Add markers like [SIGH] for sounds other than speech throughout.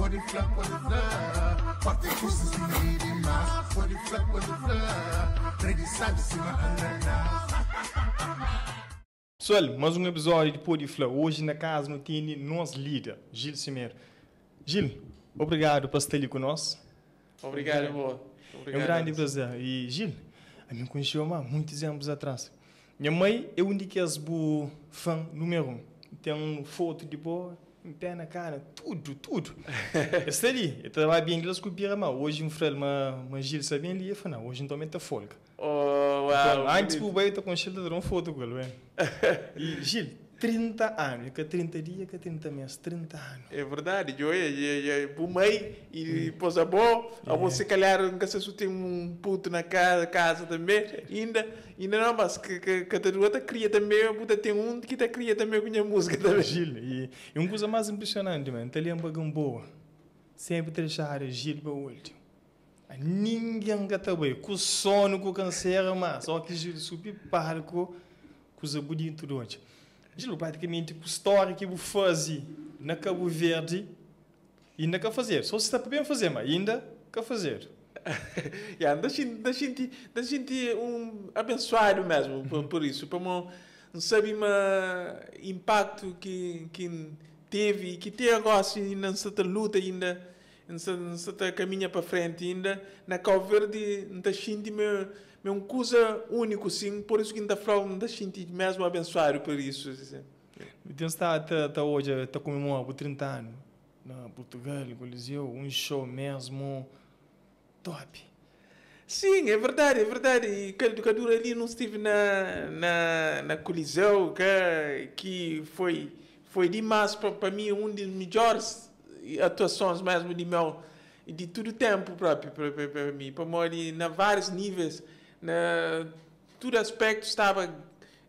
for the flap on the floor. Party kisses in the leading mask for the flap on the floor. Ready, sabe-se, Pessoal, mais um episódio de Podifla. Hoje na casa no tem nós líder, Gil Cimeiro. Gil, obrigado por estar ali conosco. Obrigado, boa. É um grande prazer. E Gil, a mim conheceu há muitos anos atrás. Minha mãe é um de que é fã número um. Tem uma foto de boa perna, cara, tudo, tudo. [LAUGHS] Esse ali, eu trabalhava bem inglês com o ma. Hoje, um frelo, uma, uma gíria, sabe bem ali, eu falei, não, hoje então aumenta folga. Oh, wow, então, antes, o bairro eu com o cheiro de um foto, velho. E, Gil, 30 anos, que 30 dias, que 30 meses, 30 anos. É verdade, eu ia para o meio e hum. depois a boa, a avó é. se calhar, nunca sei se tem um puto na casa, casa também, ainda, ainda não, mas que, que, que a outra cria também, a puta tem um que está cria também com a música também. Gil, e, e uma coisa mais impressionante, mano, está ali em Bagamboa, sempre deixar Gil para o último. Ah, ninguém está bem, com sono, com canseira, mas só que Gil subir parco, coisa bonita de onde aquilo praticamente com o histórico que fazia na Cabo Verde, ainda quer fazer. Só se está bem fazer, mas ainda quer fazer. yeah, da gente, da gente, da gente um abençoado mesmo por, por isso, para não sabe o impacto que que teve e que tem agora assim, nessa luta ainda nessa, nessa caminha para frente ainda na Cabo Verde, da gente me é um coisa único sim, por isso que ainda falo das sentir mesmo abençoado por isso. Então está, até até hoje, está comemorando 30 anos na Portugal, Coliseu, um show mesmo top. Sim, é verdade, é verdade. E a educador ali não estive na, na, na Coliseu, que, que foi, foi demais para mim, um dos melhores atuações mesmo de meu de todo tempo próprio para mim, para morrer na vários níveis na, todo aspecto estava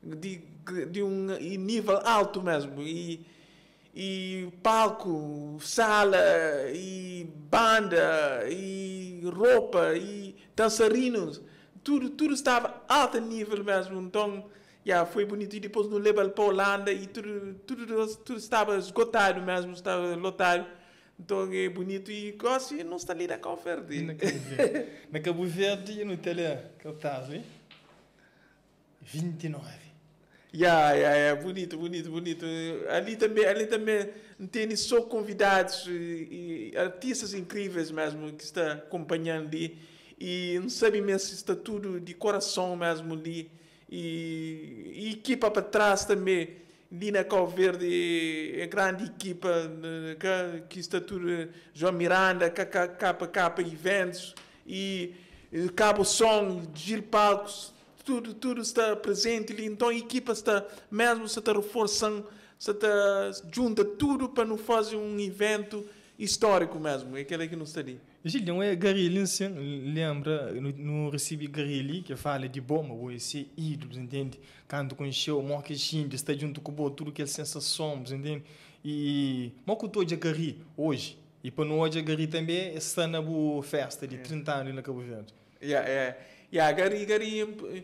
de, de um nível alto mesmo. E, e palco, sala, e banda, e roupa, e dançarinos. Tudo, tudo estava alto nível mesmo. Então, yeah, foi bonito. E depois no label para a Holanda, e tudo, tudo, tudo estava esgotado mesmo, estava lotado. Então é bonito e gosto e não está ali na Cabo Verde. Na Cabo Verde. na Cabo e no Itália, que ele está, hein? 29. Yeah, yeah, yeah, bonito, bonito, bonito. Ali também, ali também tem só convidados e, e artistas incríveis mesmo que está acompanhando ali e não sabe se está tudo de coração mesmo ali e, e equipa para trás também Lina Calverde, a é grande equipa eh, que, estatura eh, João Miranda, KKK Eventos e eh, Cabo Som, Gil Palcos, tudo, tudo está presente ali. Então a equipa está, mesmo se está reforçando, se está junta tudo para não fazer um evento histórico mesmo, aquele que não está ali. Gilhão é linsen lembra não recebi gary linsen que fala de bomba, ou esse ídolos, entende? Quando conheceu o Moque Xinde, está junto com o tudo que é sensação, entende? E Moco todo de gary hoje. E para não hoje é também, está na boa festa de 30 anos na Cabo Verde. é é e a gary em,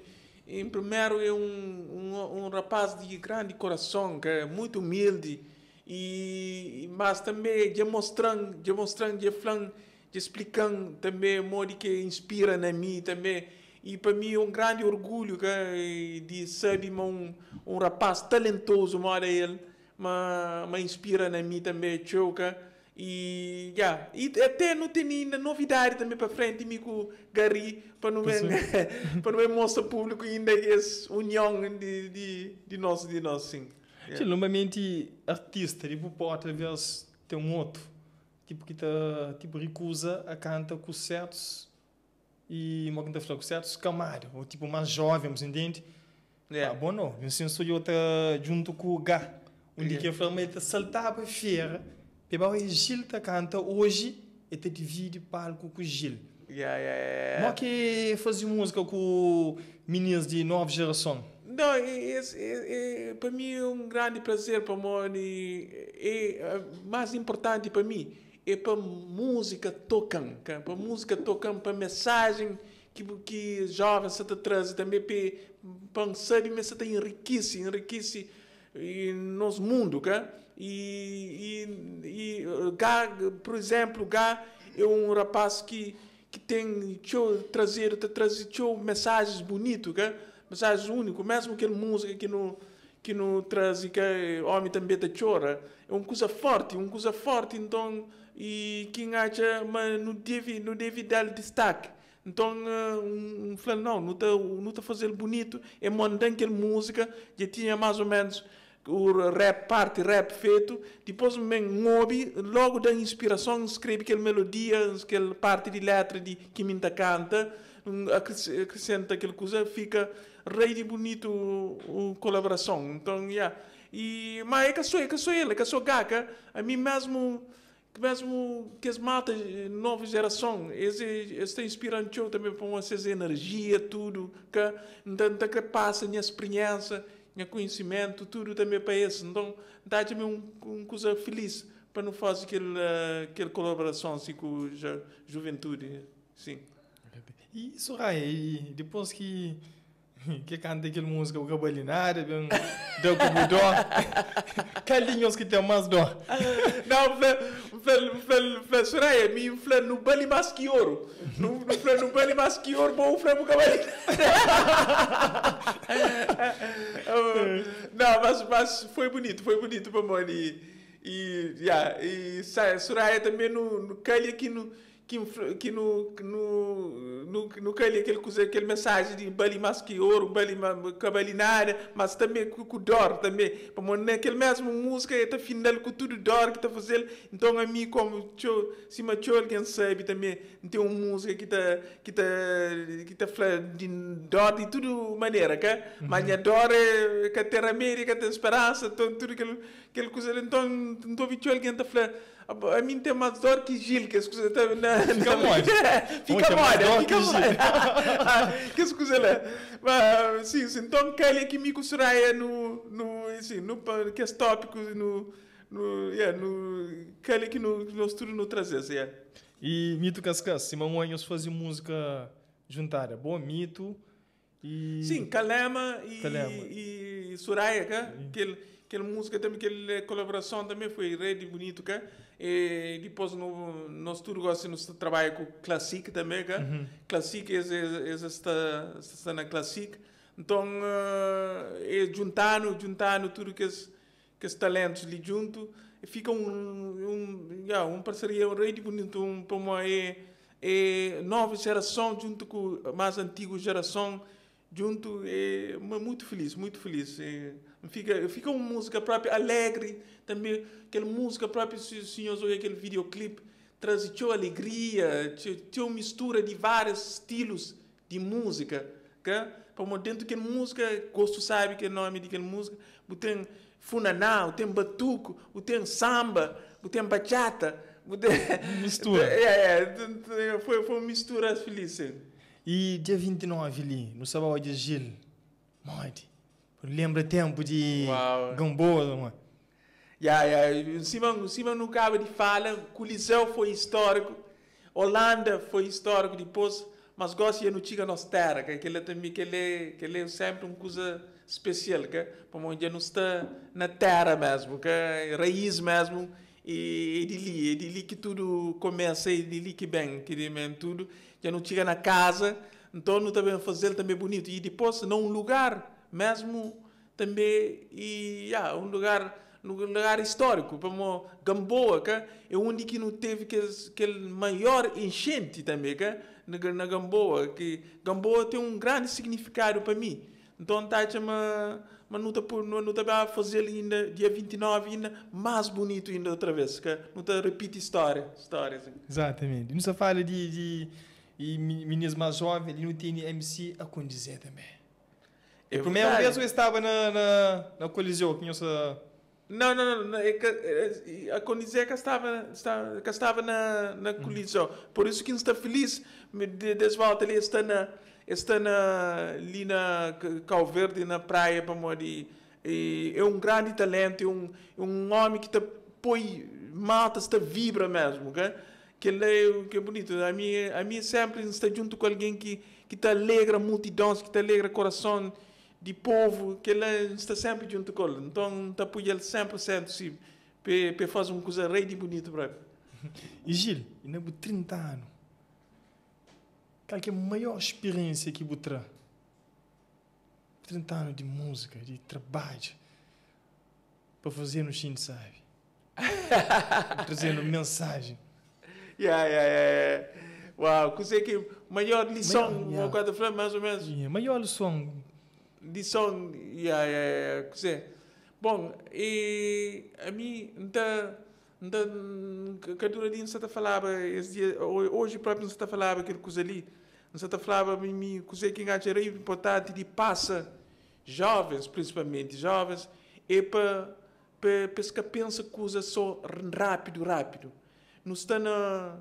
em primeiro, é um, um, um rapaz de grande coração, que é muito humilde, e, mas também, demonstrando demonstrando de mostrando, de explicar também o modo que inspira na mim também. E para mim é um grande orgulho que, de saber um, um rapaz talentoso, mora ele, mas, mas inspira na mim também, choca. E, yeah. e até não tem ainda novidade também para frente, amigo Gary, para não ver, é. [LAUGHS] para não mostrar público ainda essa união de, de, de nós, de nós, sim. Yeah. Normalmente, artista, tipo, pode, às vezes, tem um outro tipo que tá tipo recusa a canta com certos e uma canta com certos camaro ou tipo mais jovem você entende yeah. É. ah, bom não eu sinto sou outra junto com o gá onde yeah. É. que foi mas tá saltava feira pegava o Gil tá canta hoje e te divide palco com o Gil yeah, yeah, yeah. não que fazia música com meninas de nova geração não, é, é, é, para mim é um grande prazer, para mim, é, mais importante para mim é para música tocam, para música tocam, para mensagem que que jovens se traz também para pensar e mas se enriquece, enriquece nos nosso mundo, cá e e, e gá, por exemplo, gá é um rapaz que que tem tchau, trazer trazer tchau, mensagens bonito, cá mensagens único, mesmo que música que não que não traz que é homem também te chora é uma coisa forte, uma coisa forte então e quem uh, acha, mas não deve, não deve dar destaque. Então, um, um falando, não, não está não tá fazendo bonito, é mandando aquela música, já tinha mais ou menos o rap, parte rap feito, depois me ouve, logo da inspiração, escreve aquela melodia, aquela parte de letra de que me canta, acrescenta aquela coisa, fica rei de bonito o colaboração. Então, yeah. E, mas é que sou, é que sou ele, é que sou gaca, a mim mesmo mesmo que as mata eh, nova geração eles está inspirando eu também para vocês energia tudo que então tá que passa minha experiência minha conhecimento tudo também para isso então dá-me um, um coisa feliz para não fazer aquele eh, aquele colaboração assim com a juventude sim e Soraya, depois que que [LAUGHS] canta aquele música, o cabalinara, [LAUGHS] deu como dó. Calinhos [LAUGHS] que tem mais dó. Não, fechura é mim, flé no bali mais que ouro. No flé no bali mais que ouro, bom, flé no cabalinara. Não, mas, mas foi bonito, foi bonito para mim. E, yeah, e Soraya também no, no calha aqui no que, que no, no, no, no calha aquele, aquele mensagem de bali mais que ouro, bali cabalinária, mas também com, com dor também. Para naquele né, mesmo música está final com tudo dor que está fazendo. Então a mim como tio, se machou alguém sabe também tem uma música que está que está que está falando de dor de tudo maneira, que uhum. mas a dor é que a terra América tem esperança, então tudo aquele, aquele coisa. Então, então, então, então, alguém está então, a mim tem mais dor que Gil, que coisas estão na fica mole. fica mole, fica mole. Que escuse lá. Mas sim, então calha que me costuraia no no assim, no que é tópicos no no yeah, no que no no no trazer, yeah. E mito cascas, se mamanhos fazia música juntária bom mito e Sim, Kalema e, Kalema. e que, que aquela música também, aquela colaboração também foi rede bonito, cá. E depois no nosso tudo gosta de trabalhar com classic também, cá. Uhum. Classic, é, é, é, é esta está, na classic. Então, uh, é juntando, juntando tudo que esses, que talentos ali junto, fica um, um, yeah, uma parceria, um rede bonito, um, para uma é, é nova geração junto com a mais antiga geração junto, é, muito feliz, muito feliz. É, Fica, fica uma música própria, alegre também. Aquela música própria, se os senhores aquele videoclipe, transitou alegria tinha uma mistura de vários estilos de música. Que, tá? para dentro daquela música, gosto sabe que é o nome daquela música, tem funaná, tem batuco, tem samba, tem bachata. [LAUGHS] Mistura. [LAUGHS] É, é, foi, foi uma mistura feliz. E dia 29 ali, no sábado de Gil, morre. Lembra tempo de Uau. Gamboa, mano? Yeah, yeah. Simão, Simão não cabe de fala, colisão foi histórico, Holanda foi histórico depois, mas gosto de não tiga terra, que ele também que ele que ele é sempre uma coisa especial, que para onde não está na terra mesmo, que raiz mesmo e é de ali, é de ali que tudo começa, é de ali que bem, que vem tudo, já não tiga na casa, então não também fazer também bonito e depois não um lugar mesmo também e yeah, um lugar um lugar histórico como Gamboa que é único que não teve que aquele é maior enchente também que na, na Gamboa que Gamboa tem um grande significado para mim então tá chama mas não tá por não tá fazer ainda dia 29 ainda mais bonito ainda outra vez que não tá repete história história assim. exatamente não se fala de, de e meninas mais jovens não tem MC a condizer também eu, por mesmo vez eu estava na, na, na colisão que essa... Não, não, não. É é, a Conizé que estava, que estava na, na hum. colisão. Por isso que está feliz. Desvalta ali está na, está na, ali na Calverde, na praia, para morrer. É um grande talento, é um, é um homem que está põe, mata, está vibra mesmo. Que é que é bonito. A mim, a mim sempre está junto com alguém que, que te alegra multidões, que te alegra coração de povo que ele está sempre junto com ele. Então, está por ele 100% sim, para fazer uma coisa rei de bonito para ele. E Gil, ainda é por 30 anos, qual que é a maior experiência que Butrá? 30 anos de música, de trabalho, para fazer no Shin, sabe? [LAUGHS] Trazendo mensagem. Yeah, yeah, yeah. Uau, que maior lição, yeah, yeah. mais ou menos. Yeah, maior lição lição ya ya ya kuze bom e a mim da da cadura de não falava esse dia hoje próprio não está falava aquilo coisa ali não está falava mim coisa que engaja rei importante de passa jovens principalmente jovens e para para pesca pensa coisa só rápido rápido não está na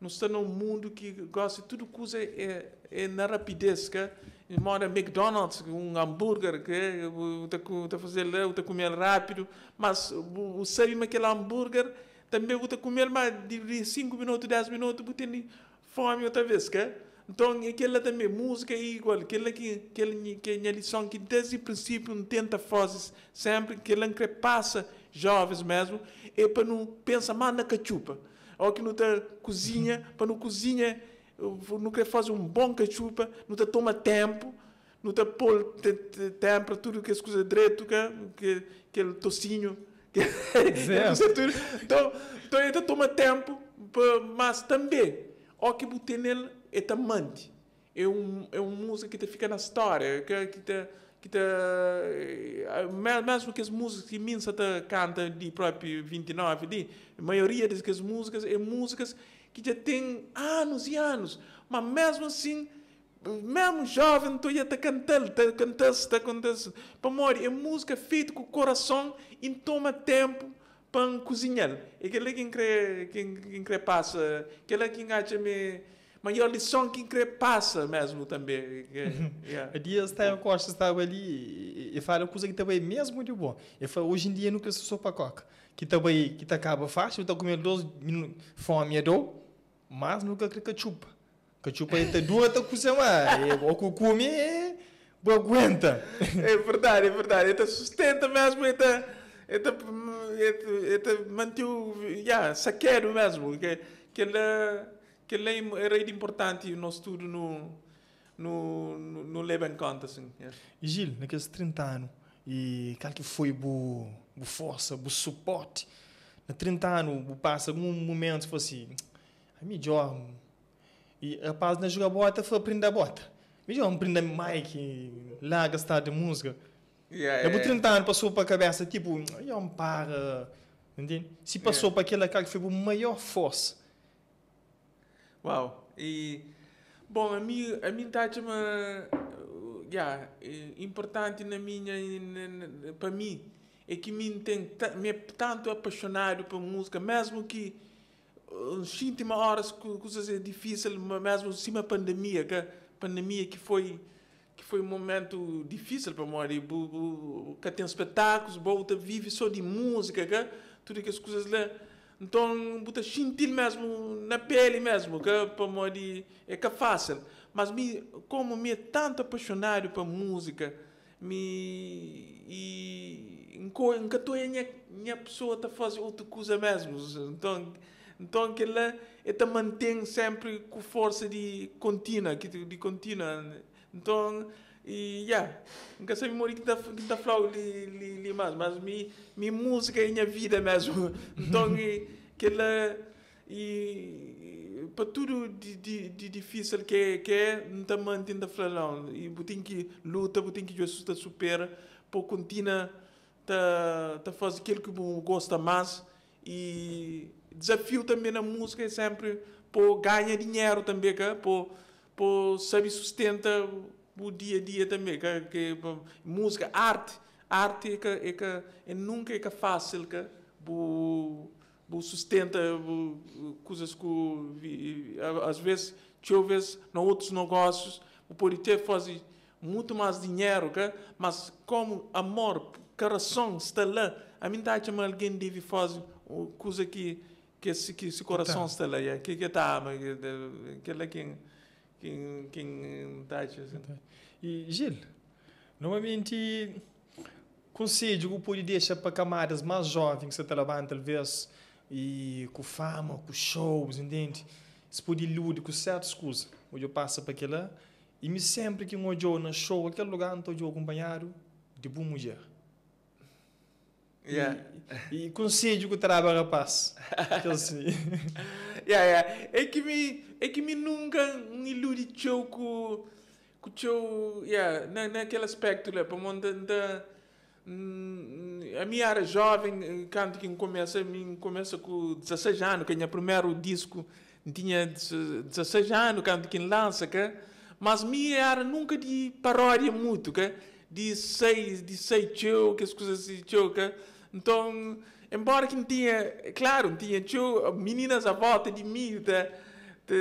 não está num mundo que gosta de tudo coisa é, é na rapidez que mora McDonald's, um hambúrguer que está tá fazer lá, está comer rápido, mas o sabe aquele hambúrguer também está comer mais de 5 minutos, 10 minutos, tem fome outra vez, que? Então, aquela também música é igual, aquela que aquela que é a lição que desde o princípio tenta fazer sempre que ela passa jovens mesmo, é para não pensar mais na cachupa, ou que não está cozinha, para não cozinha nunca faz um bom cachupa, não te toma tempo, não te põe tempo, tudo que as coisas direito, que, que, aquele tocinho. Então, então, ele toma tempo, mas também, o que botei nele é tamante. É, um, é uma música que te fica na história, que, que te que te, mesmo que as músicas que Minsa canta de próprio 29 de a maioria das músicas é músicas que já tem anos e anos, mas mesmo assim, mesmo jovem, tu ia te cantar, te cantar, te Para morrer, é música feita com o coração e toma tempo para cozinhar. É aquele que crê, quem, quem passa, aquele que acha me maior lição que crê passa mesmo também. [LAUGHS] Yeah. Dias tem Costa estava ali e fala coisa que também é mesmo de bom. Eu falei hoje em dia nunca sou para coca, que também que acaba fácil, está comendo 12 minutos fome é dor mas nunca que a Cachupa é ciupă e tăduată cu seama, e, o cucume e aguenta. É verdade, é verdade. Ele sustenta mesmo, ele ele ele mantiu, yeah, saqueiro mesmo, que que ele que ele era importante no estudo no no no, no leva em conta assim. Yeah. E Gil, naqueles 30 anos, e qual que foi bu bu força, o suporte? Na 30 anos, passa algum momento, tipo assim, mijom e a paz na joga bota foi aprender a bota mijom aprender mic lá gastar de música yeah, eu vou anos passou para a cabeça tipo eu para entende se passou yeah. para aquela cara que foi a maior força uau e bom a mim a mim tá uma yeah, importante na minha para mim é que me tem me é tanto apaixonado por música mesmo que nas últimas horas, coisas é difícil, mesmo sim a pandemia, que pandemia que foi que foi um momento difícil para mim que tem espetáculos, volta vive só de música, que tudo aquelas coisas lá. Então, bota sentir mesmo na pele mesmo, que para mim é que é fácil. Mas me, como me é tanto apaixonado para música, me e enquanto a minha, minha pessoa está fazendo outra coisa mesmo, então então aquela é ela mantém sempre com força de contínua, que de contínua. Então e yeah, nunca sei memória que está que falar falando mais, mas minha mi música é minha vida mesmo. [LAUGHS] Então e, que ela e para tudo de, de, de difícil que é, que é, não está mantendo a falar não. E tem que luta, tem que Jesus supera, para continua tá tá fazer aquilo que gosta mais e Desafio também na música é sempre pô, ganha dinheiro também, que, pô, pô, sabe, sustenta o dia a dia também, que, que pô, música, arte, arte é que, é que é nunca é que fácil, que, pô, pô, sustenta coisas que às vezes, talvez, não outros negócios, o político faz muito mais dinheiro, que, mas como amor, coração está lá, a mim dá alguém deve fazer coisa que que esse que esse coração está lá é que que tá que lá quem quem quem tá assim e Gil normalmente conselho que pode deixar para camadas mais jovens que trabalham talvez e com fama com shows entende se pode iludir com certas coisas onde eu passo para aquela e me sempre que eu vou no show aquele lugar onde eu acompanhado de boa mulher Yeah. E, e consigo que trabalho, rapaz. É assim. [LAUGHS] yeah, yeah. É que me é que me nunca me ilude choco teu, yeah, na naquele aspecto lá, para onde da a minha era jovem, canto que começa, começa com 16 anos, que tinha é primeiro disco tinha 16 anos, canto que lança, que mas minha era nunca de paródia muito, que de seis, de seis tio, que as coisas se assim, tio, Então, embora que não tinha, claro, não tinha tio, meninas à volta de mim, tá, tá,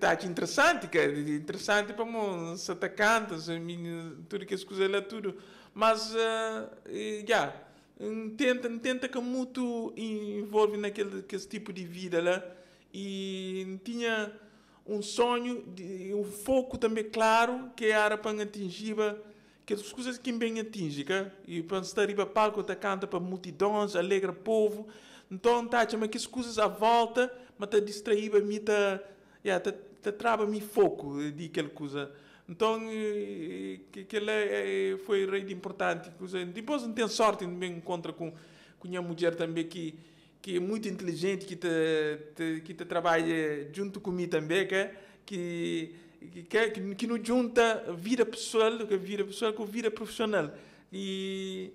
tá, tá interessante, cara, é interessante para mim, tá, se meninas, tudo que as coisas lá, tudo. Mas, eh, eh, já, uh, yeah, tenta, tenta que muito envolve naquele que esse tipo de vida lá, e tinha um sonho, de, um foco também claro que era para atingir que as coisas que bem atingem, é, e para estar para palco, te canta para multidões, alegra povo, então tá, mas que as coisas à volta, mas te distrair, mim te, yeah, te, te trava me foco de aquela coisa. Então, que, que ele é, é, foi rei importante. Coisa. Depois não tenho sorte, me encontro com, com minha mulher também que que é muito inteligente, que te, te que te trabalha junto comigo também, que que que, que, que nos junta vida pessoal, que vida pessoal com vida profissional. E,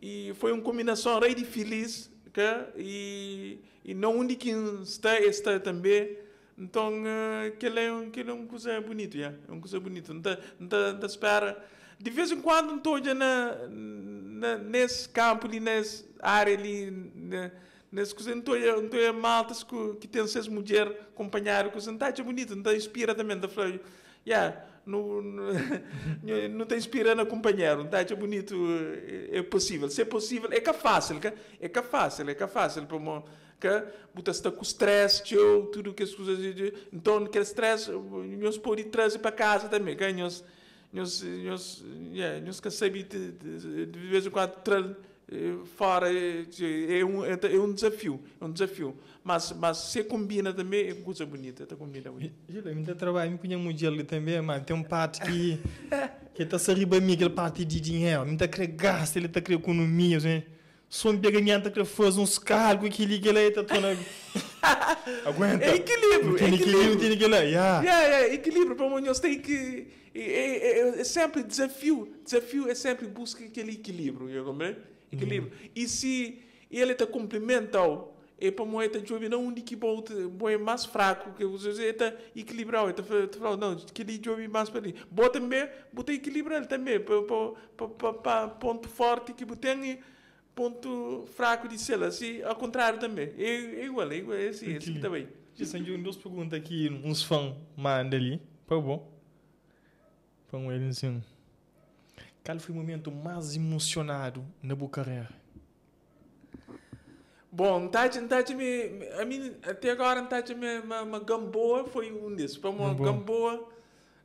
e foi uma combinação rei de feliz, que, e, e não onde que está, está também. Então, aquilo eh, é, aquilo é uma coisa bonita, yeah? é uma coisa bonita. Não está, não está, não está espera. De vez em quando, estou já na, na, nesse campo, ali, nessa área ali, na, né? nesse coisa então é então é que que tem seis mulher acompanhar coisa então é bonito então inspira também da falei yeah não está [LAUGHS] tem inspirando acompanhar então é bonito é possível se é possível é que é fácil é que é fácil é que é fácil para mim que botas está com stress tio tudo que as coisas então que é stress nós pode trazer para casa também ganhos, nós nós nós yeah nós que sabe de vez em quando fora é um é, é um desafio é um desafio mas mas se combina também é coisa bonita tá combina muito eu me trabalho me punha muito ali também mas tem um parte que [LAUGHS] que está se riba mim aquele parte de dinheiro me tá querer gasto ele tá querer economia né só me pega ganhar tá querer fazer uns cargos que ele que ele está é, tona [LAUGHS] aguenta é equilíbrio tem equilíbrio tem que lá yeah yeah equilíbrio para nós tem que é, é, é, é sempre desafio desafio é sempre busca aquele equilíbrio eu compreendo equilíbrio. Uhum. E se ele te cumprimenta, é para moi te jovem não um que bom é mais fraco que os é tá está é tá, tá não que ele jovem mais para ele bom também bota equilibrar ele também para para para ponto forte que tem ponto fraco de sela se ao contrário também é, é, igual é igual é assim, é assim também já senti um duas perguntas que uns fãs mandam ali para bom para um ele assim qual foi o momento mais emocionado na sua carreira? Bom, tade, tade me, a mim, até agora, tade me, uma, uma gamboa foi um desses. Foi uma gamboa. gamboa.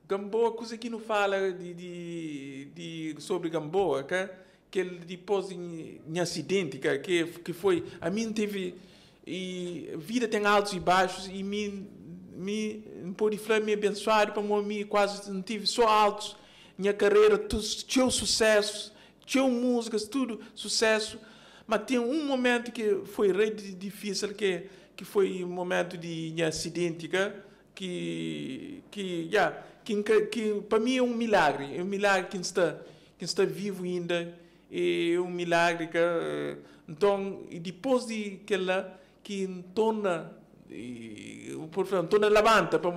Gamboa, coisa que não fala de, de, de sobre Gamboa, que, é que ele depois em, em acidente, é, que, que foi. A mim teve. E vida tem altos e baixos, e me, me, por falar, me abençoaram, para mim quase não tive só altos minha carreira, tinha sucesso, tinha músicas, tudo sucesso, mas tinha um momento que foi rede difícil, que que foi um momento de minha acidente, que que yeah, que, que para mim é um milagre, é um milagre que está que está vivo ainda, é um milagre que então depois de que entona que torna então, e, portanto, levanta para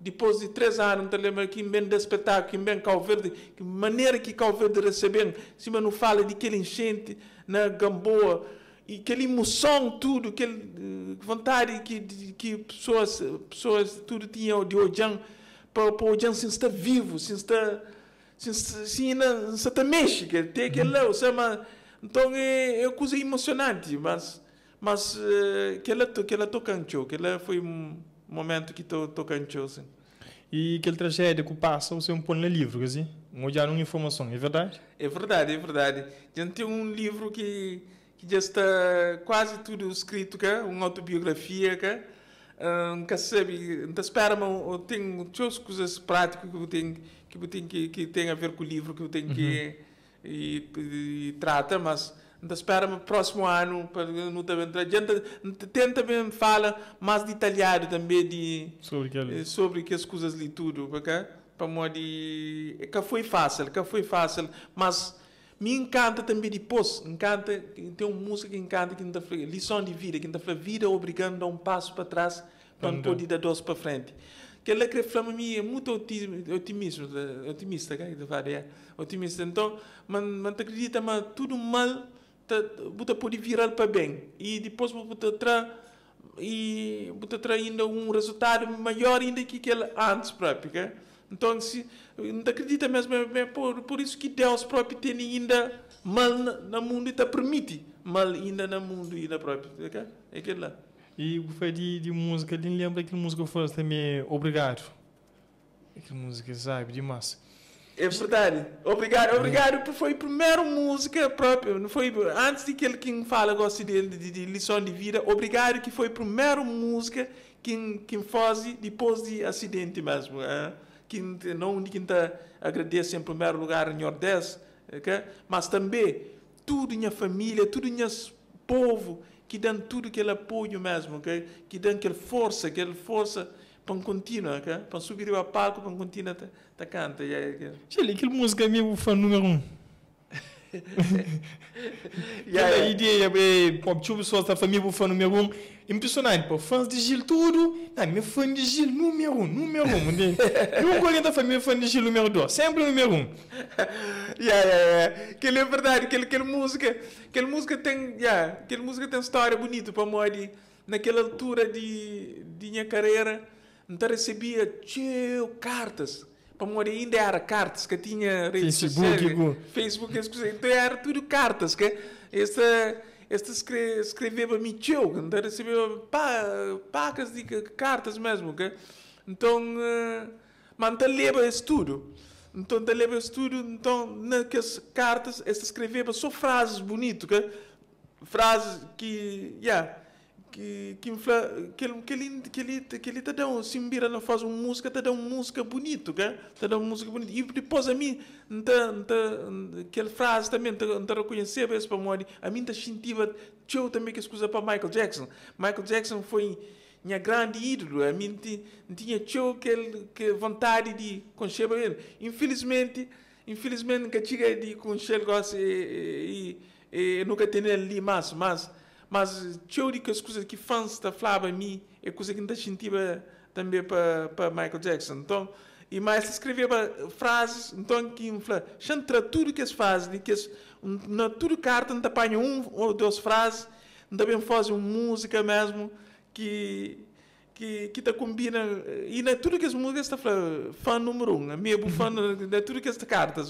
depois de três anos, não lembro que bem de espetáculo, que bem Cabo Verde, que maneira que Cabo Verde recebeu, se não fala de aquele enchente na Gamboa, e aquela emoção, tudo, aquela eh, vontade que, que pessoas, pessoas tudo tinham de Ojan, para, para Ojan se estar vivo, se estar se, se, não, se está mexica, tem aquele uhum. lá, então é, é coisa emocionante, mas, mas eh, que ela, que ela tocante, que ela foi momento que estou tocando assim. E aquela tragédia que passa, você põe no livro, assim? há uma informação, é verdade? É verdade, é verdade. já tem um livro que, que já está quase tudo escrito, que uma autobiografia, que, ah, um, sabe, então espera, mas tem outras coisas práticas que eu tenho que, eu tenho que, que tem a ver com o livro, que eu tenho que... Uhum. E, e, trata, mas então espera o próximo ano para não a gente tenta bem fala mais detalhado também de sobre que eh, sobre que as coisas ali tudo porque para mim de que foi fácil que foi fácil mas me encanta também de depois encanta tem uma música que encanta que está lição de vida que está vida obrigando a um passo para trás para não poder dar dois para frente que ele reflama me é muito otimismo otimista que otimista então mas acredita mas tudo mal buta pode virar para bem e depois buta tra e buta tra ainda um resultado maior ainda que aquele antes prática então se não acredita mesmo é por, por isso que Deus próprio tem ainda mal no mundo e tá permite mal ainda no mundo e na própria é aquele lá e foi de, de música ele lembra aquele música que eu foi também obrigado aquela música sabe de demais é verdade. Obrigado, obrigado. É. Foi a primeira música própria. Não foi antes de que ele quem fala gosto de, de, de, lição de vida. Obrigado que foi a primeira música que que faz depois de acidente mesmo. Hein? É. Que não de quem tá agradece em primeiro lugar o Senhor okay? mas também tudo minha família, tudo minha povo que dão tudo aquele apoio mesmo, okay? que dão aquela força, aquela força pão contínua, cá, pão subir o palco, para contínua, tá, tá canta. Aquela música é meu fã número um. E aí, ideia, pô, só pessoas da família, fã número um, impressionante, pô, fãs de Gil, tudo. Ah, meu fã de Gil, número um, número um. Não [LAUGHS] conheço da família fã de Gil, número dois, sempre número um. yeah, yeah, yeah. Aquele é verdade, aquele, aquele música, aquele música tem, yeah, aquele música tem história bonita para mim, naquela altura de, de minha carreira. Então recebia cartas. Para morrer ainda era cartas que tinha redes Facebook, sociais, né? Facebook, então era tudo cartas que esta esta escre, escreveu me tchau, então recebia pacas de cartas mesmo, que então uh, mas então leva isso tudo. Então te leva isso tudo, então naquelas cartas esta escrevia só frases bonitas, que frases que yeah, que que, infla, que, ele, que, ele, que, ele, que ele te dá um simbira não faz uma música te dá uma música bonito que te dá uma música bonita e depois a mim nta, aquela frase também não reconhecer para esse para a mim te sentiva eu também que escusa para Michael Jackson Michael Jackson foi minha grande ídolo a mim tinha eu que, que vontade de conhecer ele infelizmente infelizmente que chega de conhecer gosta e, e, e, nunca tenho ali mais mas mas tinha as coisas que fãs da falava a mim, é coisa que não sentia eh, também para, para Michael Jackson. Então, e mais escrevia frases, então que infla, chantra tudo que eles fazem, que eles, na tudo carta não apanham um ou duas frases, também fazem música mesmo que que que tá combina eh, e na tudo que as músicas está fã número um, a minha fã [LAUGHS] na tudo que as cartas,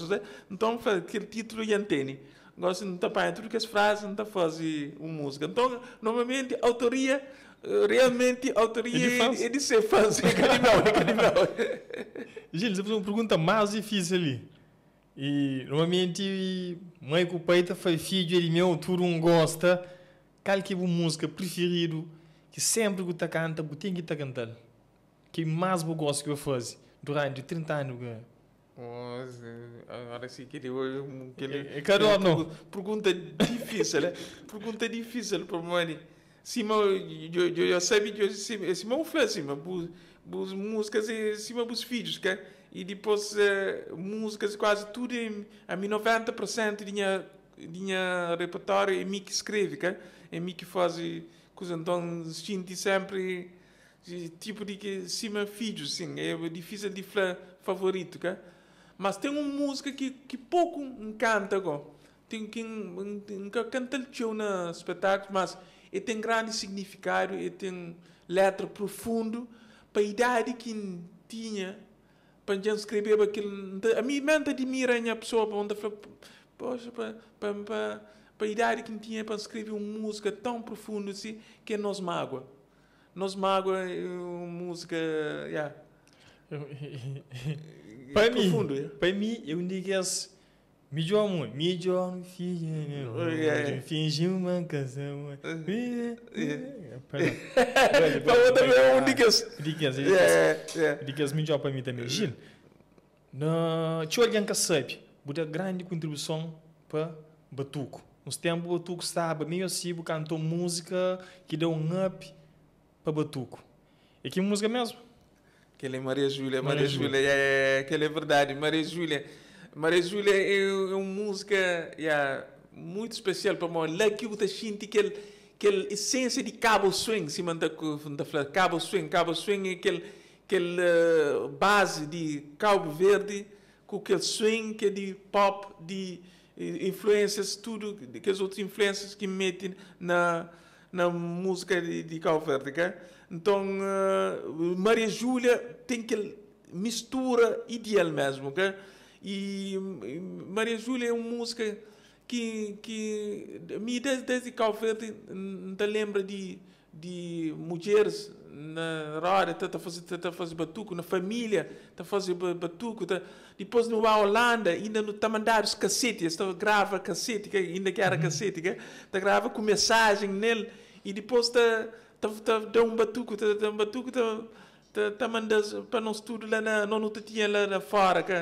então fala, que título e antena gosto de tá tapar tudo que as frases, não tá fazer uma música. Então, normalmente, autoria, eh, realmente, autoria é de, ser fazer. É canibal, é [LAUGHS] Gil, você fez uma pergunta mais difícil ali. E, normalmente, mãe com peito tá faz filho, de meu, tudo um gosta. Qual que é a música preferido que sempre que tá canta, tem que tá cantando? Que mais eu gosto que eu faço durante 30 anos? agora sim que digo que le... É, é claro, Pergunta difícil, né? [LAUGHS] Pergunta difícil para mim. Cima, eu, eu já sabia, eu, cima eu fiz, cima, é bus músicas e cima os vídeos, que E depois músicas quase tudo, a mim 90% de minha, de minha repertório é mim que escreve, que é mim que faz coisas, então sinto sempre tipo de que cima vídeos, sim, é difícil de falar favorito, que mas tem uma música que, que pouco encanta. Go. Tem quem canta show no espetáculo, mas e tem grande significado, e tem letra profundo. Para a idade que tinha, para gente escrever aquilo. A mim, mente admira a pessoa, para falar, poxa, para, para, para, para a idade que tinha, para escrever uma música tão profunda assim, que nos mágoa. Nos mágoa, eh, música. Yeah para mim, eu niggas. Me de amor, me de amor, filho. Fingi uma canção. Falou também eu niggas. Niggas, niggas, me de amor para mim também. Gil, tio alguém que uma buda grande contribuição para Batuco. Nos tempos Batuco estava meio assim, cantou música que deu um up para Batuco. E que música mesmo? ele é Maria Júlia, Maria, Maria Júlia, é, é, é verdade, Maria Júlia. Maria Júlia é, é uma é música é muito especial para mim. Lá que eu sinto que ele, que ele essência de Cabo Swing, se manda Cabo Swing, Cabo Swing é aquele, aquele uh, base de Cabo Verde, com aquele swing que é de pop, de eh, influências, tudo, que as outras influências que metem na, na música de, de Cabo Verde, okay? Então, uh, Maria Júlia tem que mistura ideal mesmo, ok? E, e Maria Júlia é uma música que que me desde, desde Cabo Verde ainda lembra de de mulheres na rara está a fazer está a fazer batuco na família está fazendo batuco tá. depois no a Holanda ainda não está mandar os cassetes está grava cassete que ainda que era uhum. cassete que tá grava com mensagem nele e depois está deu um batuco, deu um batuco, tá mandas para nós tudo lá na não te tinha lá na fora que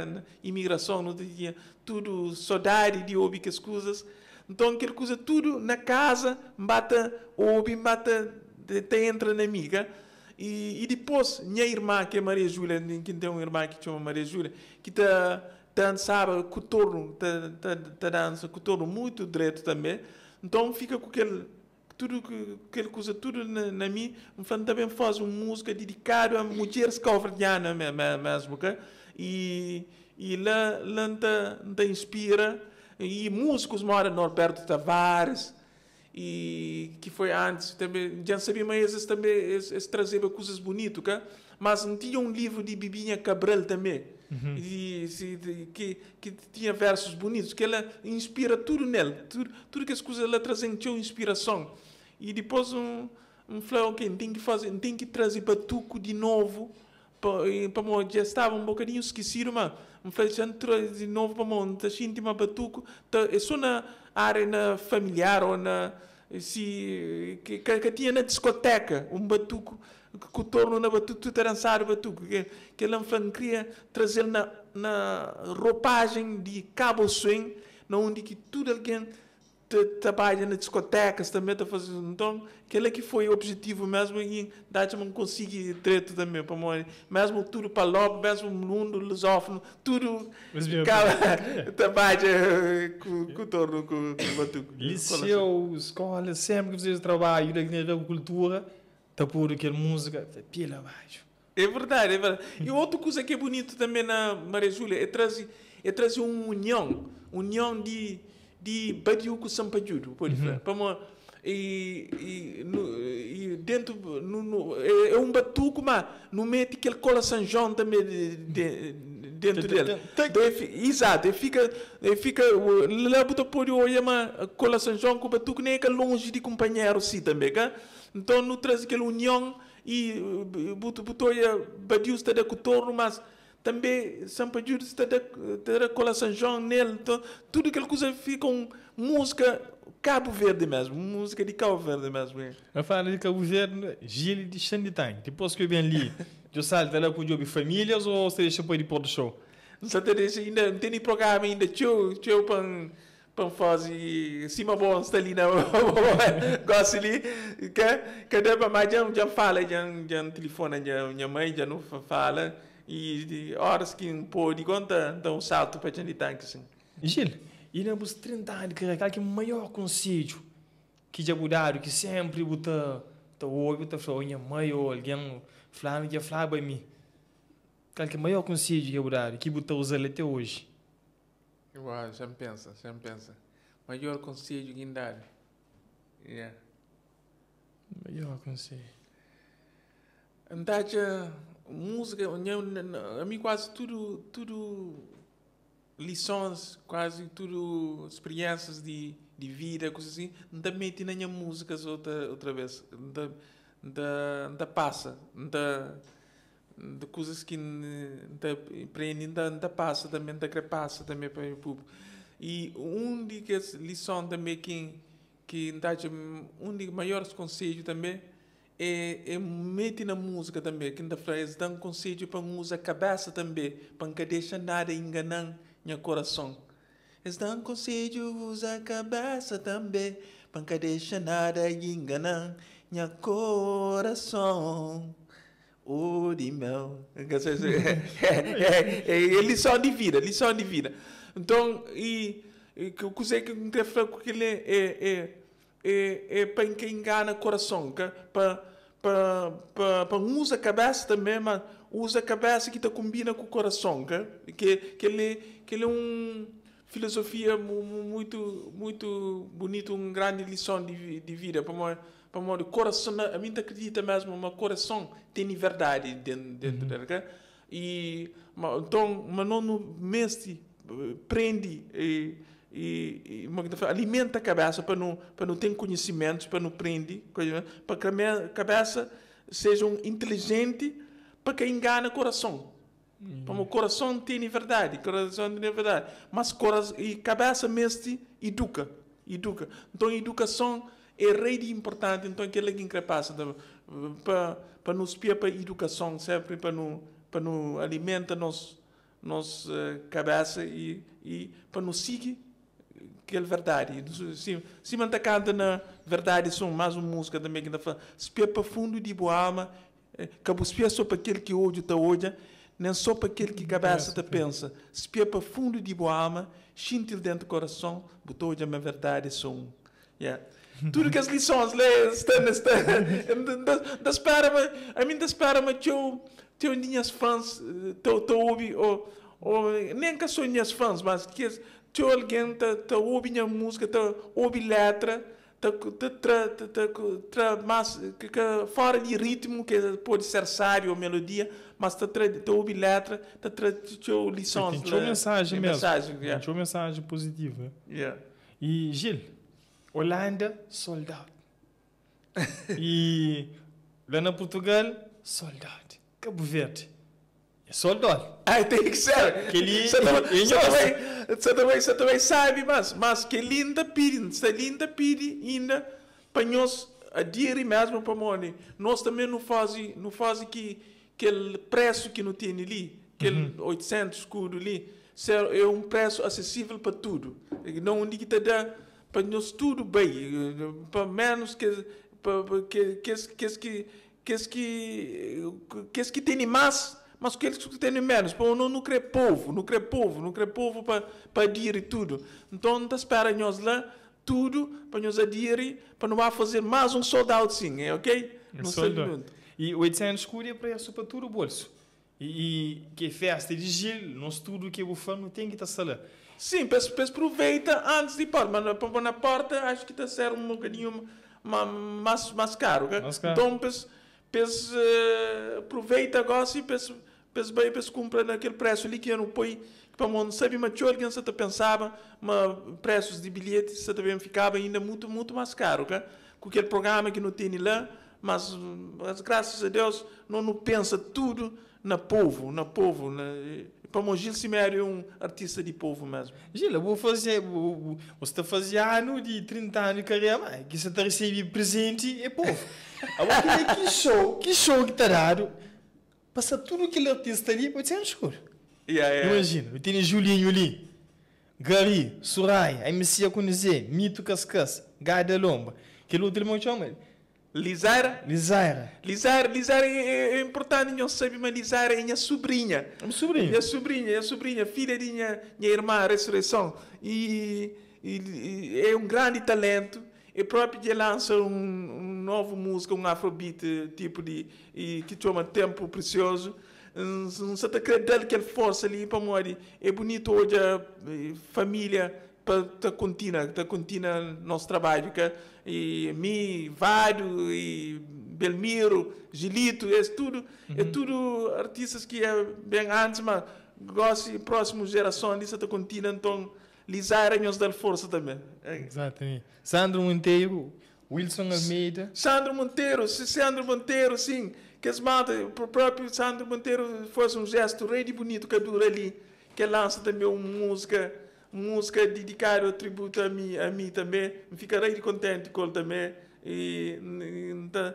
imigração não te tinha tudo saudade de ouvir que coisas então aquele coisa tudo na casa bata ouve bata até entra na amiga e, e depois minha irmã que é Maria Júlia que tem uma irmã que chama Maria Júlia que tá dançava coturno tá, tá, tá dança coturno muito direito também então fica com aquele tudo que, ele coisa, tudo na, na mim, também faz uma música dedicada a mulheres calverdianas mesmo, que, e, e lá, lá te, inspira, e músicos moram Norberto Tavares, e que foi antes também, já sabia, mas esses também, trazia coisas bonitas, que, mas não tinha um livro de Bibinha Cabral também, uhum. e, e, que, que tinha versos bonitos, que ela inspira tudo nele, tudo, tudo que as coisas ela trazem tinha inspiração. E depois um, um falou, tem que fazer, tem que trazer batuco de novo, para já estava um bocadinho esquecido, mas um me fez de novo para monte, assim, de uma batuco, tá, é só na área familiar ou na se que, que, tinha na discoteca um batuco que o torno na batuque, tu tarançar batuque, que, é um queria trazer na, na roupagem de Cabo Swing, na onde que tudo alguém trabalha nas discotecas também está fazendo então aquele é que foi o objetivo mesmo e não consegue treto também para morrer mesmo tudo para logo, mesmo mundo lusófono tudo cada [LAUGHS] trabalha eh, com o torno com o batuque liceu escola sempre que vocês trabalham da cultura tá puro aquela música, pila abaixo. É verdade, é verdade. E outra coisa que é bonito também na Maria Júlia é trazer, é trazer uma união, união de, de Badiu com Sampajudo, exemplo. uhum. Para e, e, no, e dentro no, no, é, é um batuco, mas no meio aquele cola São João também de, de, dentro dele. Exato, ele fica, ele fica, lá bota por o colação João Cuba, tu que nem é é longe de companheiro sim, também, cá. Então, não traz aquela união e botou a badiu está de cotorno, mas também São Pedro está tá de colação João nele. Então, tudo aquela coisa fica um música Cabo Verde mesmo, música de Cabo Verde mesmo. É. Eu falo de Cabo Verde, gil de Xanditang, depois que eu vim ali. [LAUGHS] Josal, tela eu jobi famílias ou se deixa pôr de para o show? Não deixa ainda, não tem nem programa ainda, tio, tio pan pan fazer sima bom stali na [LAUGHS] gosili que que deba mais já já fala já já telefona já minha mãe já não fala e horas que um de conta dá um salto para gente tanque assim. Gil, e na bus 30 anos que que maior conselho que já mudaram que sempre botou, tá o buta foi minha mãe ou alguém fulano que é fala para mim que é o maior conselho que eu dar que botou usar até hoje uau já me pensa já me pensa maior conselho que dar yeah maior conselho andaja música a mim quase tudo tudo lições quase tudo experiências de de vida coisas assim não meti na minha música outra outra vez da, da passa, da de coisas que da, prendem da, da passa, também da crepaça, também para o público. E uma lição também que, que dá um dos maiores conselhos também é, é mete na música também, que ainda faz, dá um conselho para usar a cabeça também, para não deixar nada enganar o coração. Eles dão conselho, usa a cabeça também, para não deixar nada enganar minha coração. O de mel. É, é, é lição de vida, lição de vida. Então, e, e que o que eu interfere com aquilo é, é, é, é, é para quem engana o coração, é para para para para usa a cabeça também, mas usa a cabeça que te combina com o coração, que que ele que ele é um filosofia muito muito bonito, uma grande lição de, de vida para para o coração, a mim acredita mesmo, o coração tem verdade dentro, dentro uhum. E, então, mas não mestre eh, prende e, e, e, alimenta a cabeça para não, para não ter conhecimentos, para não prender, para que a cabeça seja um inteligente para que engane o coração. Uhum. Para o coração tem verdade, coração tem verdade, mas coração, e cabeça mestre educa, educa. Então, educação é de importante, então aquele que incapaz para para nos pia para educação sempre para no para no alimenta nos nos uh, cabeça e e para nos seguir aquela é verdade se se mantacada na verdade são mais uma música também que da se pia para fundo de boa alma eh, cabo espia pia só para aquele que hoje está hoje nem só para aquele que cabeça te pensa, se pia para fundo de boa alma, xintil dentro do coração, botou a minha verdade som. Yeah tudo que as lições lês, das para a mim das para me teu teu minhas fãs teu teu ouvi ou ou nem que sou minhas fãs, mas que teu alguém tá tá ouve minha música, tá ouve letra, tá tá tá tá mas que, fora de ritmo que pode ser sábio ou melodia, mas tá tá ouve letra, tá tá teu lições. Tem teu mensagem mesmo. Mensagem, yeah. teu mensagem positiva. E Gil, Holanda, sold out. [LAUGHS] e lá na Portugal, sold out. Cabo Verde, é sold out. Ah, tem que ser. Que li, você, também, [LAUGHS] também, sabe, mas, mas que linda pide, se é linda pide ainda para nós aderir mesmo para money. Nós também não fazemos não faz que aquele preço que não tem ali, aquele uhum. 800 escudo ali, é-, é um preço acessível para tudo. Não onde que te dá para nós tudo bem, para menos que, para, que, que, que, que, que, que, que, que tem mais mas que eles têm menos, para não, não crer povo, não crer povo, não crer povo para, para dizer tudo. Então, não tá espera nós lá tudo para nós dizer para não fazer mais um sold out sim, é ok? É não sei E 800 é curia para isso para tudo o bolso. E, e que festa de gil nós tudo que o fã não tem que estar lá. Sim, peço, peço aproveita antes de pôr, mas para pôr na porta acho que está a ser um bocadinho mais, mais caro. Mais caro. Então peço, peço aproveita eh, agora e peço, peço bem, peço compra naquele preço ali que eu não põe para não sabe mas alguém se pensava mas preços de bilhetes se também ficava ainda muito muito mais caro com aquele programa que não tem lá mas, mas graças a Deus não, não pensa tudo na povo na povo na, eh, para o Gil Simério é um artista de povo mesmo. Gil, eu vou fazer. Vou, você está fazendo ano de 30 anos de carreira, mas é que você é está recebendo presente é povo. [LAUGHS] Agora, que, show, que show que está dado. Passa tudo aquele artista ali, pode ser um escuro. Yeah, yeah. É. Imagina, eu tenho Julinho ali, Gary, Surai, a MC Aconizé, Mito Cascas, Gada Lomba, aquele outro irmão chama ele. Lisara, Lisara, Lizaira, Lizaira é, é, é importante, não sabe, mas Lisara é minha sobrinha. É minha sobrinha? Minha sobrinha, minha sobrinha, filha de minha, minha irmã, Ressurreição. E, e, e, é um grande talento. E próprio de lança um, um novo música, um afrobeat, tipo de, e, que toma Tempo Precioso. Não se está que ele força ali para morrer. É bonito hoje a família para tá continuar, para tá continuar nosso trabalho. Que, e me Vário e Belmiro, Gilito, é tudo, uhum. é tudo artistas que é bem antes, mas gosto de próxima geração ali, está contigo, então lisar nos da força também. É. Exatamente. Sandro Monteiro, Wilson Almeida. Sandro Monteiro, Sandro Monteiro, sim. Que as mata, o próprio Sandro Monteiro fez um gesto rei de bonito que é dura ali, que lança também uma música música é dedicada tributo a mim, a mim também. Ficarei contente com ele também. E, e tá,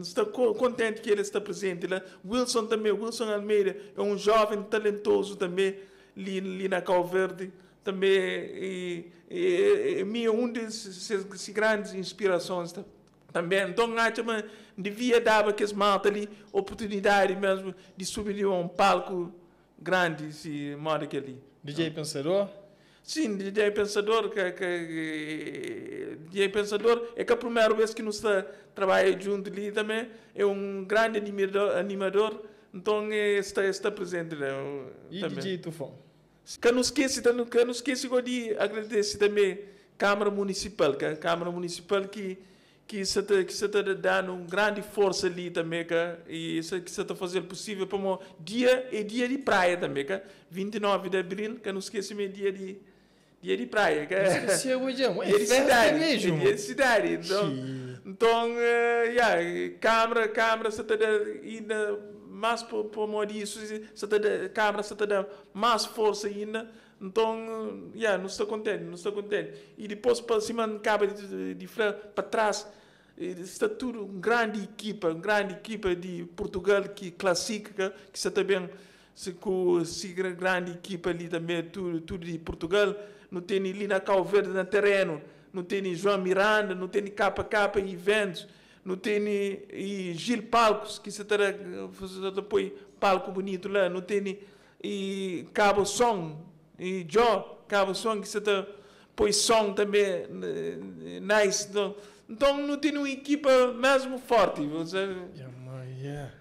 está contente que ele está presente lá. Né? Wilson também, Wilson Almeida é um jovem talentoso também, ali, ali na Cal Verde. Também é, uma das grandes inspirações tá? também. Então, acho que devia dar para malta ali oportunidade mesmo de subir a um palco grande, se mora que ali. DJ então. Pensador? Sim, DJ Pensador, que, que, DJ Pensador é que a é primeira vez que nós trabalhamos junto ali também, é um grande animador, animador então é, está, está presente lá. Né, e também. DJ Tufão? Que não esquece, então, que não esquece de agradecer também é a Câmara Municipal, que a Câmara Municipal que que está que se está dando um grande força ali também que e se, que se está fazendo possível para um dia e é dia de praia também que 29 de abril que não esqueci meu é dia de dia de praia que esqueci hoje é dia [LAUGHS] é de cidade mesmo. dia de cidade então então uh, yeah, câmara câmara se está ainda mais para para isso se está câmara se está dando mais força ainda então, yeah, não estou contente, não estou contente. E depois, para cima, acaba de, de, de, de para trás, Está tudo uma grande equipa, uma grande equipa de Portugal que clássica, que está também com uma grande equipa ali também, tudo, tudo de Portugal. Não tem Lina Cal Verde no terreno, não tem João Miranda, não tem KK e eventos, não tem e Gil Palcos, que se terá depois palco bonito lá, não tem e Cabo Som, e Joe Cabo Som, que está põe som também, eh, nice, então, então não tem uma equipa mesmo forte. Você... Yeah, man, yeah.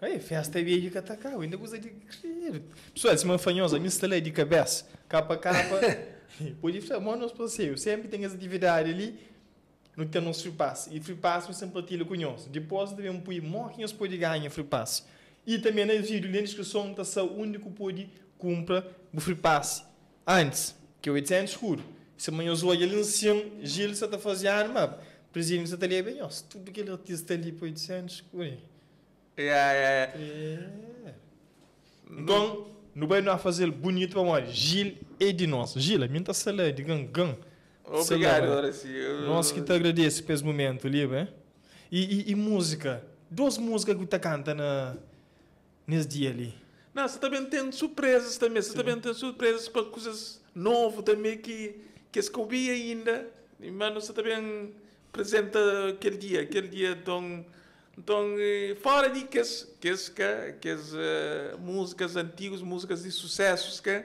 Aí, festa é de catacar, ainda gosta de crer. Pessoal, se manfanhosa, me instalei é de cabeça, capa a capa. [LAUGHS] Pode falar, mano, nosso passeio, sempre tem as atividades ali, no que tem nosso free pass. E free pass, sempre partilha com nós. Depois, devemos pôr, morre que nós pode ganhar free pass. E também, na né, vídeo, na discussão, está só o único pode comprar o free pass antes, que é 800 escuro se amanhã os olhos ele não gil se está fazer mas presidente está ali bem, ó, tudo que ele está ali por 800, curi. é é Então, não vai não fazer bonito para nós, Gil é de nós. Gil, a minha está salada de gangan. Obrigado, Nós que te agradecemos por esse momento, E, e, e música? Duas músicas que tu canta na, nesse dia ali. Não, você também tem surpresas também. Você Sim. também tem surpresas para coisas novas também que que se ainda, e você também presente aquele dia, aquele dia tão, tão eh, fora de que, que, que, que uh, eh, músicas antigas, músicas de sucessos, que,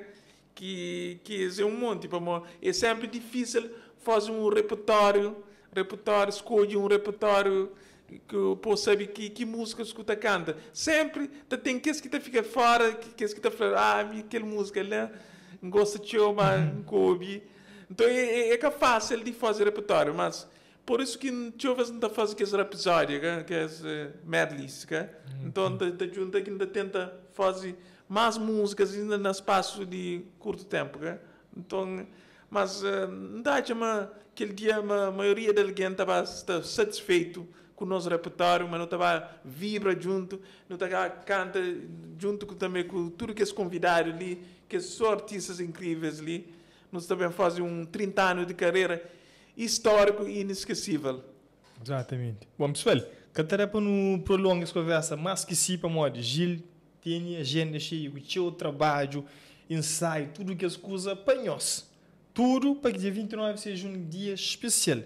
que, que é um monte, para tipo, mim. é sempre difícil fazer um repertório, repertório, escolhe um repertório que pô sabe que que música escuta canta sempre tem que que te fica fora que que te falando ah aquela música lá né, gosta de eu mas uhum. Então é, é, é, é fácil de fazer repertório, mas por isso que jovens não fazem que esse episódio, que, que eh, é medleys, que? Então da, uhum. junto que ainda tenta fazer mais músicas ainda no espaço de curto tempo, que? É? Então, mas eh, não dá chama aquele dia a maioria da gente estava satisfeito com o nosso repertório, mas não estava vibra junto, não estava canta junto com, também com tudo que é convidado ali, que são artistas incríveis ali nós também fazemos um 30 anos de carreira histórico e inesquecível. Exatamente. Bom, pessoal, quero para não prolongar essa conversa, mas que se para modo, Gil tem agenda cheia, o seu trabalho, ensaio, tudo que as coisas para Tudo para que dia 29 seja um dia especial.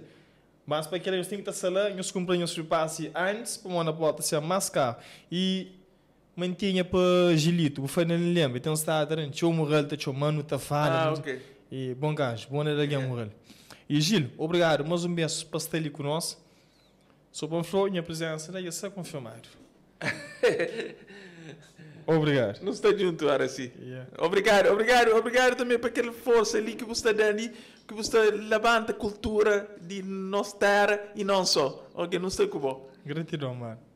Mas para que eles tenham que estar lá, nós cumprimos o passe antes, para uma porta se amascar. E mantenha para Gilito, o final lembra, então está durante o morrer, o mano, está falando. Ah, ok. E bom gajo, boa noite a é. morrer. E Gil, obrigado mais um beijo para estar ali conosco. Sou bom flor, minha presença daí né? é confirmar? [LAUGHS] obrigado. Não está junto, Araci. Yeah. Obrigado, obrigado, obrigado também para aquela força ali que você está dando, que você levanta a cultura de nossa terra e não só. Ok, não sei como. Gratidão, mano.